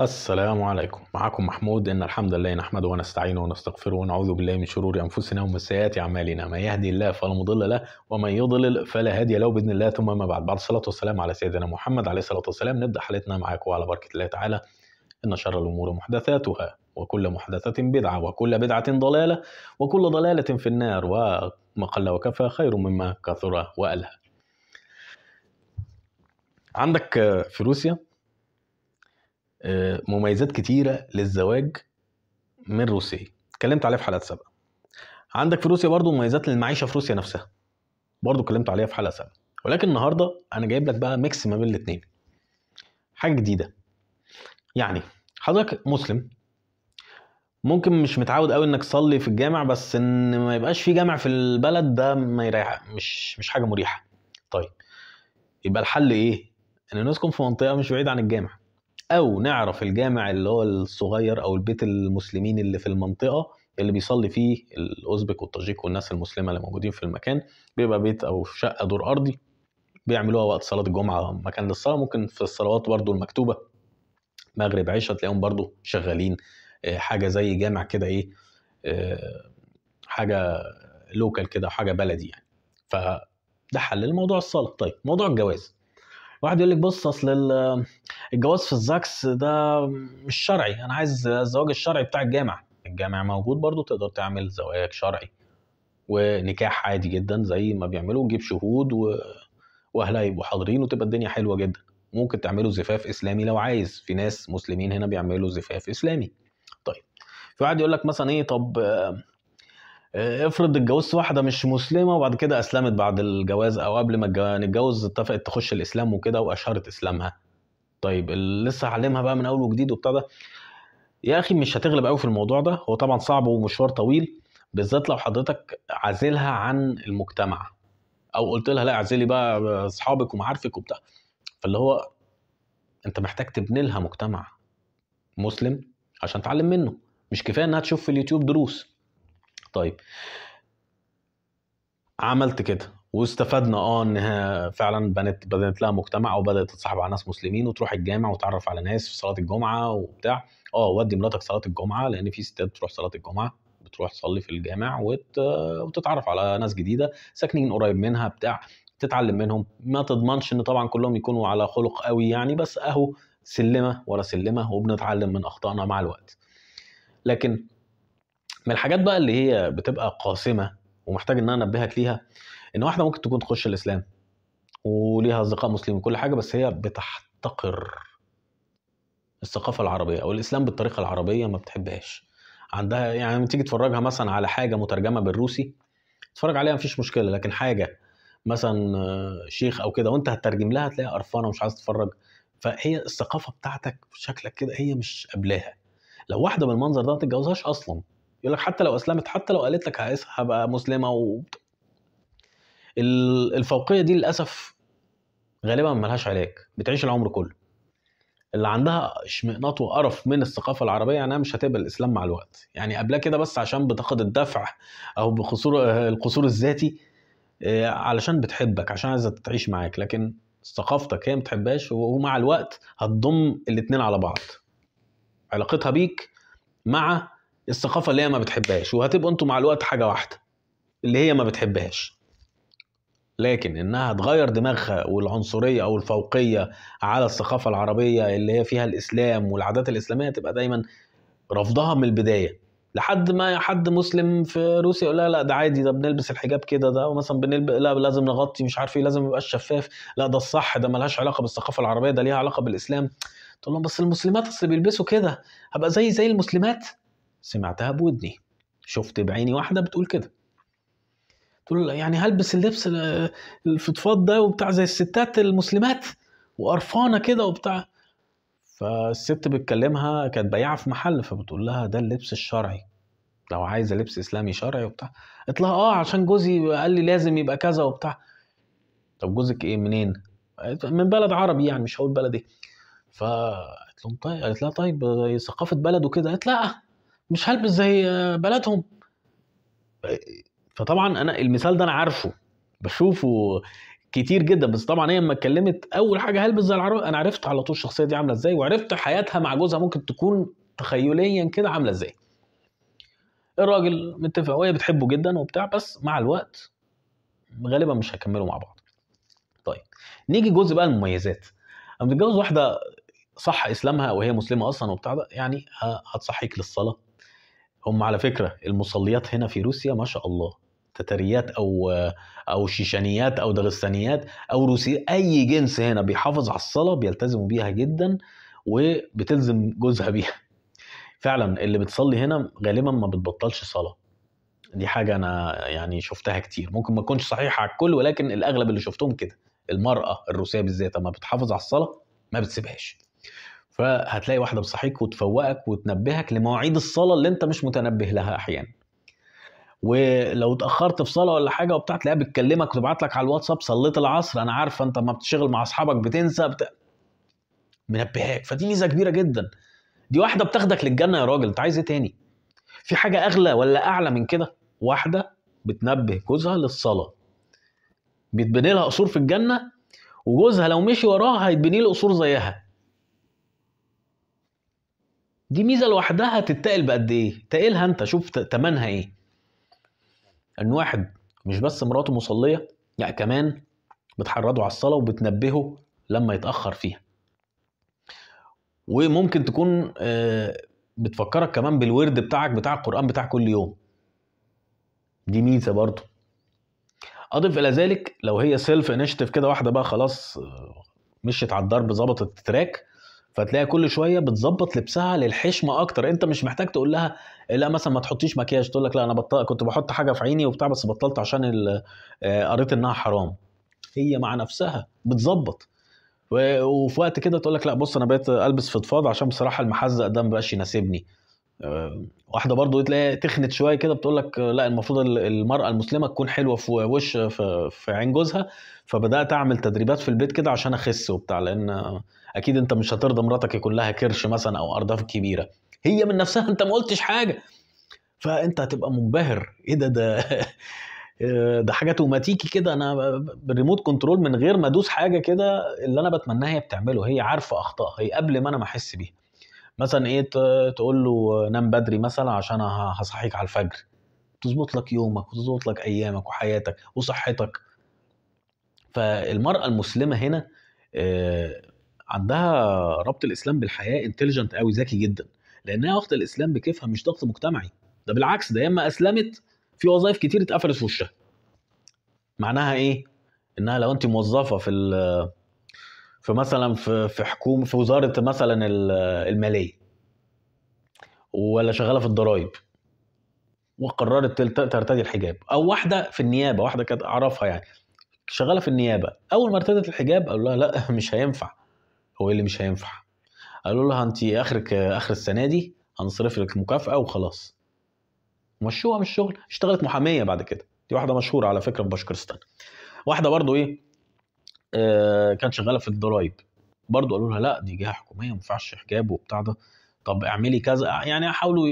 السلام عليكم معكم محمود إن الحمد لله نحمده ونستعينه ونستغفره ونعوذ بالله من شرور أنفسنا ومن سيئات أعمالنا من يهدي الله فلا مضل له ومن يضلل فلا هادي له بإذن الله ثم ما بعد بعد الصلاة والسلام على سيدنا محمد عليه الصلاة والسلام نبدأ حلقتنا معاكم على بركة الله تعالى إن شر الأمور محدثاتها وكل محدثة بدعة وكل بدعة ضلالة وكل ضلالة في النار وما قل وكفى خير مما كثر وألها عندك في روسيا آه، مميزات كتيره للزواج من روسيا اتكلمت عليها في حلقات سابقه عندك في روسيا برضو مميزات للمعيشه في روسيا نفسها برضو اتكلمت عليها في حلقه سابقه ولكن النهارده انا جايب لك بقى ميكس ما بين الاثنين حاجه جديده يعني حضرتك مسلم ممكن مش متعود قوي انك تصلي في الجامع بس ان ما يبقاش في جامع في البلد ده ما يريح مش مش حاجه مريحه طيب يبقى الحل ايه ان نسكن في منطقه مش بعيد عن الجامع او نعرف الجامع اللي هو الصغير او البيت المسلمين اللي في المنطقه اللي بيصلي فيه الاوزبك والطاجيك والناس المسلمه اللي موجودين في المكان بيبقى بيت او شقه دور ارضي بيعملوها وقت صلاه الجمعه مكان للصلاه ممكن في الصلوات برضو المكتوبه مغرب عشاء تلاقيهم برضو شغالين آه، حاجه زي جامع كده ايه آه، حاجه لوكال كده حاجه بلدي يعني فده حل لموضوع الصلاه طيب موضوع الجواز واحد يقول لك بص اصل الجواز في الزاكس ده مش شرعي انا عايز الزواج الشرعي بتاع الجامع الجامع موجود برضو تقدر تعمل زواج شرعي ونكاح عادي جدا زي ما بيعملوا وتجيب شهود و... واهلها يبقوا حاضرين وتبقى الدنيا حلوه جدا ممكن تعملوا زفاف اسلامي لو عايز في ناس مسلمين هنا بيعملوا زفاف اسلامي طيب في واحد يقول لك مثلا ايه طب افرض اتجوزت واحده مش مسلمه وبعد كده اسلمت بعد الجواز او قبل ما نتجوز اتفقت تخش الاسلام وكده واشهرت اسلامها طيب اللي لسه هعلمها بقى من اول وجديد وبتاع ده يا اخي مش هتغلب قوي في الموضوع ده هو طبعا صعب ومشوار طويل بالذات لو حضرتك عازلها عن المجتمع او قلت لها لا اعزلي بقى اصحابك ومعارفك وبتاع فاللي هو انت محتاج تبني لها مجتمع مسلم عشان تعلم منه مش كفايه انها تشوف في اليوتيوب دروس طيب عملت كده واستفدنا اه انها فعلا بنت بنت لها مجتمع وبدات تتصاحب على ناس مسلمين وتروح الجامع وتتعرف على ناس في صلاه الجمعه وبتاع اه ودي مراتك صلاه الجمعه لان في ستات بتروح صلاه الجمعه بتروح تصلي في الجامع وت... وتتعرف على ناس جديده ساكنين قريب منها بتاع تتعلم منهم ما تضمنش ان طبعا كلهم يكونوا على خلق قوي يعني بس اهو سلمه ورا سلمه وبنتعلم من اخطائنا مع الوقت لكن من الحاجات بقى اللي هي بتبقى قاسمه ومحتاج ان انا انبهك ليها ان واحده ممكن تكون تخش الاسلام وليها اصدقاء مسلمين وكل حاجه بس هي بتحتقر الثقافه العربيه او الاسلام بالطريقه العربيه ما بتحبهاش عندها يعني لما تيجي تفرجها مثلا على حاجه مترجمه بالروسي تتفرج عليها مفيش مشكله لكن حاجه مثلا شيخ او كده وانت هتترجم لها هتلاقيها قرفانه ومش عايز تتفرج فهي الثقافه بتاعتك شكلك كده هي مش قابلاها لو واحده بالمنظر ده ما تتجوزهاش اصلا يقول لك حتى لو اسلمت حتى لو قالت لك هبقى مسلمه و... الفوقيه دي للاسف غالبا ملهاش علاج بتعيش العمر كله اللي عندها اشمئنات وقرف من الثقافه العربيه يعني مش هتقبل الاسلام مع الوقت يعني قبلها كده بس عشان بتاخد الدفع او بقصور القصور الذاتي آه، علشان بتحبك عشان عايزه تعيش معاك لكن ثقافتك هي ما بتحبهاش ومع الوقت هتضم الاتنين على بعض علاقتها بيك مع الثقافه اللي هي ما بتحبهاش وهتبقوا انتوا مع الوقت حاجه واحده اللي هي ما بتحبهاش لكن انها تغير دماغها والعنصريه او الفوقيه على الثقافه العربيه اللي هي فيها الاسلام والعادات الاسلاميه تبقى دايما رفضها من البدايه لحد ما حد مسلم في روسيا يقول لا لا ده عادي ده بنلبس الحجاب كده ده ومثلا بنلبس لا لازم نغطي مش عارف ايه لازم يبقى شفاف لا ده الصح ده ملهاش علاقه بالثقافه العربيه ده ليها علاقه بالاسلام تقول لهم بس المسلمات اصل بيلبسوا كده هبقى زي زي المسلمات سمعتها بودني شفت بعيني واحده بتقول كده تقول يعني هلبس اللبس الفضفاض ده وبتاع زي الستات المسلمات وقرفانه كده وبتاع فالست بتكلمها كانت بياعه في محل فبتقول لها ده اللبس الشرعي لو عايزه لبس اسلامي شرعي وبتاع قالت لها اه عشان جوزي قال لي لازم يبقى كذا وبتاع طب جوزك ايه منين من بلد عربي يعني مش هقول بلد ايه فقالت لهم طيب قالت لها طيب آه، ثقافه بلده كده قالت لها مش هلبس زي بلدهم فطبعا انا المثال ده انا عارفه بشوفه كتير جدا بس طبعا هي لما اتكلمت اول حاجه هلبس زي العربيه انا عرفت على طول الشخصيه دي عامله ازاي وعرفت حياتها مع جوزها ممكن تكون تخيليا كده عامله ازاي الراجل متفق وهي بتحبه جدا وبتاع بس مع الوقت غالبا مش هيكملوا مع بعض طيب نيجي جزء بقى المميزات اما تتجوز واحده صح اسلامها وهي مسلمه اصلا وبتاع ده يعني هتصحيك للصلاه هم على فكره المصليات هنا في روسيا ما شاء الله تتريات او او شيشانيات او دغستانيات او روسي اي جنس هنا بيحافظ على الصلاه بيلتزموا بيها جدا وبتلزم جوزها بيها فعلا اللي بتصلي هنا غالبا ما بتبطلش صلاه دي حاجه انا يعني شفتها كتير ممكن ما تكونش صحيحه على الكل ولكن الاغلب اللي شفتهم كده المراه الروسيه بالذات اما بتحافظ على الصلاه ما بتسيبهاش فهتلاقي واحده بتصحيك وتفوقك وتنبهك لمواعيد الصلاه اللي انت مش متنبه لها احيانا ولو اتاخرت في صلاه ولا حاجه وبتاع تلاقيها بتكلمك وتبعت لك على الواتساب صليت العصر انا عارفه انت ما بتشتغل مع اصحابك بتنسى بت... منبهاك فدي ميزه كبيره جدا دي واحده بتاخدك للجنه يا راجل انت عايز ايه تاني في حاجه اغلى ولا اعلى من كده واحده بتنبه جوزها للصلاه بيتبني لها قصور في الجنه وجوزها لو مشي وراها هيتبني له قصور زيها دي ميزه لوحدها تتقل بقد ايه تقلها انت شوف تمنها ايه ان واحد مش بس مراته مصليه لا كمان بتحرضه على الصلاه وبتنبهه لما يتاخر فيها وممكن تكون آه، بتفكرك كمان بالورد بتاعك بتاع القران بتاع كل يوم دي ميزه برضه اضف الى ذلك لو هي سيلف انيشيتيف كده واحده بقى خلاص آه، مشيت على الضرب ظبطت التراك فتلاقي كل شويه بتظبط لبسها للحشمه اكتر انت مش محتاج تقول لها لا مثلا ما تحطيش مكياج تقول لك لا انا بطل... كنت بحط حاجه في عيني وبتاع بس بطلت عشان ال... آه، قريت انها حرام هي مع نفسها بتظبط وفي وقت كده تقول لك لا بص انا بقيت البس فضفاض عشان بصراحه المحزق ده ما بقاش يناسبني واحده برضو تلاقي تخنت شويه كده بتقول لك لا المفروض المراه المسلمه تكون حلوه في وش في, في عين جوزها فبدات اعمل تدريبات في البيت كده عشان اخس وبتاع لان اكيد انت مش هترضى مراتك يكون لها كرش مثلا او ارداف كبيره هي من نفسها انت ما قلتش حاجه فانت هتبقى منبهر ايه ده ده ده حاجه اوتوماتيكي كده انا بالريموت كنترول من غير ما ادوس حاجه كده اللي انا بتمناها هي بتعمله هي عارفه اخطائها هي قبل ما انا ما احس بيها مثلا ايه تقول له نام بدري مثلا عشان هصحيك على الفجر تظبط لك يومك وتظبط لك ايامك وحياتك وصحتك فالمراه المسلمه هنا آه، عندها ربط الاسلام بالحياه انتليجنت قوي ذكي جدا لانها واخده الاسلام بكيفها مش ضغط مجتمعي ده بالعكس ده ياما اسلمت في وظائف كتير اتقفلت في وشها معناها ايه انها لو انت موظفه في في مثلا في في حكومه في وزاره مثلا الماليه ولا شغاله في الضرايب وقررت ترتدي الحجاب او واحده في النيابه واحده كانت اعرفها يعني شغاله في النيابه اول ما ارتدت الحجاب قالوا لها لا مش هينفع هو ايه اللي مش هينفع قالوا لها انت اخرك اخر السنه دي هنصرف لك مكافاه وخلاص مشوها من الشغل اشتغلت محاميه بعد كده دي واحده مشهوره على فكره في بشكرستان واحده برضو ايه آه، كانت شغاله في الضرايب برضو قالوا لها لا دي جهه حكوميه ما ينفعش حجاب وبتاع ده طب اعملي كذا يعني حاولوا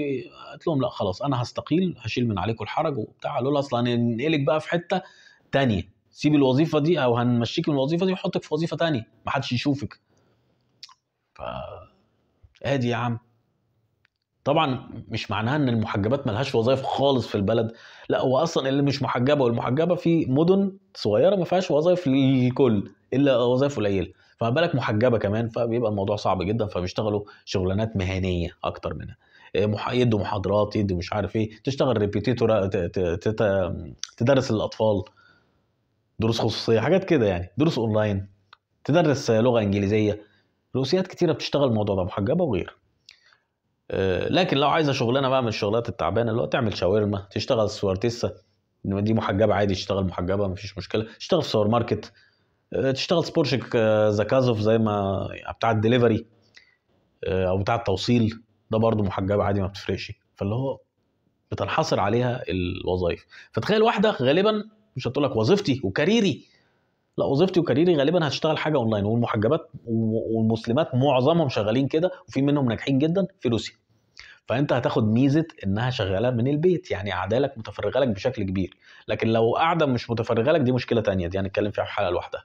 قلت لهم لا خلاص انا هستقيل هشيل من عليكم الحرج وبتاع قالوا لها اصل هننقلك بقى في حته تانية سيبي الوظيفه دي او هنمشيك من الوظيفه دي ونحطك في وظيفه تانية ما حدش يشوفك ف ادي يا عم طبعا مش معناها ان المحجبات ملهاش وظائف خالص في البلد لا هو اصلا اللي مش محجبه والمحجبه في مدن صغيره ما فيهاش وظائف للكل الا وظائف قليله فما بالك محجبه كمان فبيبقى الموضوع صعب جدا فبيشتغلوا شغلانات مهنيه اكتر منها آه، يدوا محاضرات يدوا مش عارف ايه تشتغل ريبيتيتور تدرس للاطفال دروس خصوصيه حاجات كده يعني دروس اونلاين تدرس لغه انجليزيه روسيات كتيره بتشتغل الموضوع ده محجبه وغير آه، لكن لو عايزه شغلانه بقى من الشغلات التعبانه اللي هو تعمل شاورما تشتغل سوارتيسا دي محجبه عادي تشتغل محجبه مفيش مشكله تشتغل في سوبر ماركت آه، تشتغل سبورشك زكازوف زي ما بتاع الدليفري آه، او بتاع التوصيل ده برضه محجبه عادي ما بتفرقش فاللي هو بتنحصر عليها الوظائف فتخيل واحده غالبا مش هتقول لك وظيفتي وكاريري لا وظيفتي وكاريري غالبا هتشتغل حاجه اونلاين والمحجبات والمسلمات معظمهم شغالين كده وفي منهم ناجحين جدا في روسيا فانت هتاخد ميزه انها شغاله من البيت يعني قاعده لك متفرغه لك بشكل كبير لكن لو قاعده مش متفرغه لك دي مشكله تانية دي هنتكلم فيها في حلقه لوحدها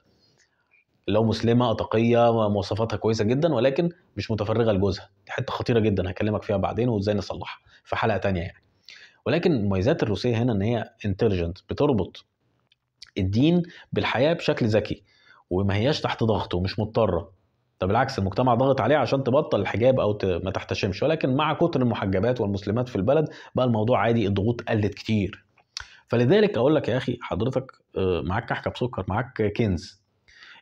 لو مسلمه تقيه مواصفاتها كويسه جدا ولكن مش متفرغه لجوزها دي حته خطيره جدا هكلمك فيها بعدين وازاي نصلحها في حلقه تانية يعني ولكن مميزات الروسيه هنا ان هي انتليجنت بتربط الدين بالحياه بشكل ذكي وما هياش تحت ضغط ومش مضطره ده بالعكس المجتمع ضغط عليه عشان تبطل الحجاب او ما تحتشمش ولكن مع كتر المحجبات والمسلمات في البلد بقى الموضوع عادي الضغوط قلت كتير فلذلك اقول لك يا اخي حضرتك آه، معاك كحكه بسكر معاك كنز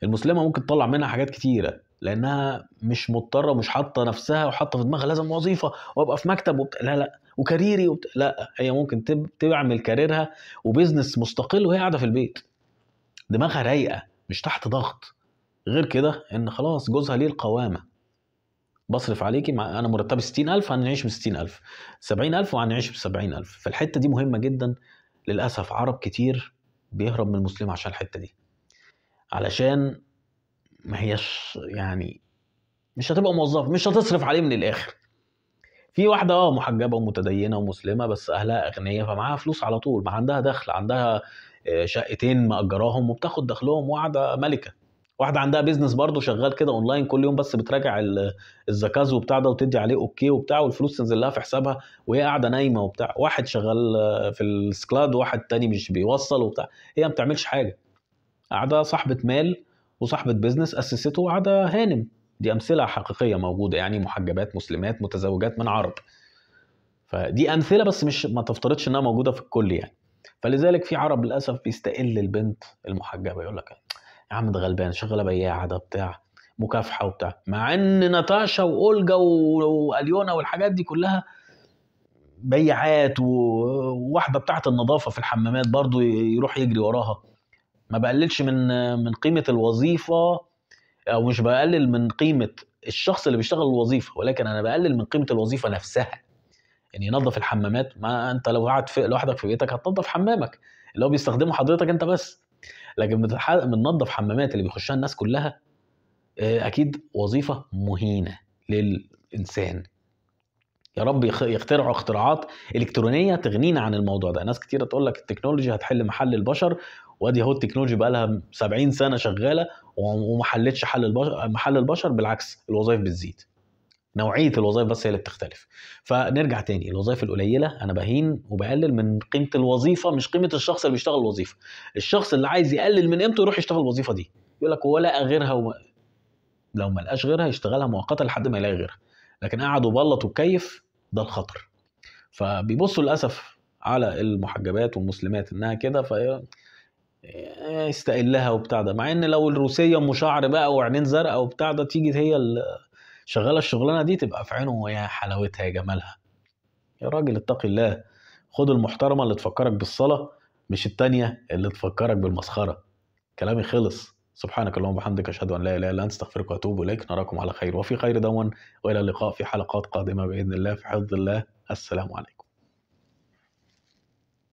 المسلمه ممكن تطلع منها حاجات كتيره لانها مش مضطره ومش حاطه نفسها وحاطه في دماغها لازم وظيفه وابقى في مكتب وبت... لا لا وكاريري وبت... لا هي ممكن تب... تعمل كاريرها وبزنس مستقل وهي قاعده في البيت دماغها رايقه مش تحت ضغط غير كده ان خلاص جوزها ليه القوامه بصرف عليكي مع انا مرتبي 60000 هنعيش ب 60000 70000 وهنعيش ب 70000 فالحته دي مهمه جدا للاسف عرب كتير بيهرب من المسلمه عشان الحته دي علشان ما هيش يعني مش هتبقى موظف مش هتصرف عليه من الاخر في واحدة اه محجبة ومتدينة ومسلمة بس أهلها أغنياء فمعاها فلوس على طول ما عندها دخل عندها آه، شقتين مأجراهم وبتاخد دخلهم واحدة ملكة واحده عندها بيزنس برضه شغال كده اونلاين كل يوم بس بتراجع الزكاز وبتاع ده وتدي عليه اوكي وبتاع والفلوس تنزل لها في حسابها وهي قاعده نايمه وبتاع واحد شغال في السكلاد وواحد تاني مش بيوصل وبتاع هي ما بتعملش حاجه قاعده صاحبه مال وصاحبه بيزنس اسسته وقاعده هانم دي امثله حقيقيه موجوده يعني محجبات مسلمات متزوجات من عرب فدي امثله بس مش ما تفترضش انها موجوده في الكل يعني فلذلك في عرب للاسف بيستقل البنت المحجبه يقول لك يا عم ده غلبان شغله بياعه ده بتاع مكافحه وبتاع مع ان ناتاشا واولجا واليونا والحاجات دي كلها بياعات وواحده بتاعه النظافه في الحمامات برضو يروح يجري وراها ما بقللش من من قيمه الوظيفه او مش بقلل من قيمه الشخص اللي بيشتغل الوظيفه ولكن انا بقلل من قيمه الوظيفه نفسها يعني ينظف الحمامات ما انت لو قعدت لوحدك في بيتك هتنظف حمامك اللي هو بيستخدمه حضرتك انت بس لكن بننظف حمامات اللي بيخشها الناس كلها آه، اكيد وظيفه مهينه للانسان يا رب يخترعوا اختراعات الكترونيه تغنينا عن الموضوع ده ناس كتيره تقول لك التكنولوجيا هتحل محل البشر وادي اهو التكنولوجيا بقى لها 70 سنه شغاله ومحلتش حل البشر محل البشر بالعكس الوظائف بتزيد نوعيه الوظائف بس هي اللي بتختلف فنرجع تاني الوظائف القليله انا بهين وبقلل من قيمه الوظيفه مش قيمه الشخص اللي بيشتغل الوظيفه الشخص اللي عايز يقلل من قيمته يروح يشتغل الوظيفه دي يقول لك ولا غيرها و... لو ما لقاش غيرها يشتغلها مؤقتا لحد ما يلاقي غيرها لكن قعد وبلط وكيف ده الخطر فبيبصوا للاسف على المحجبات والمسلمات انها كده ف يستقلها وبتاع ده مع ان لو الروسيه مشعر بقى وعينين زرقاء وبتاع ده تيجي هي اللي شغاله الشغلانه دي تبقى في عينه يا حلاوتها يا جمالها يا راجل اتقي الله خد المحترمه اللي تفكرك بالصلاه مش التانية اللي تفكرك بالمسخره كلامي خلص سبحانك اللهم وبحمدك اشهد ان لا اله الا انت استغفرك واتوب اليك نراكم على خير وفي خير دوما والى اللقاء في حلقات قادمه باذن الله في حفظ الله السلام عليكم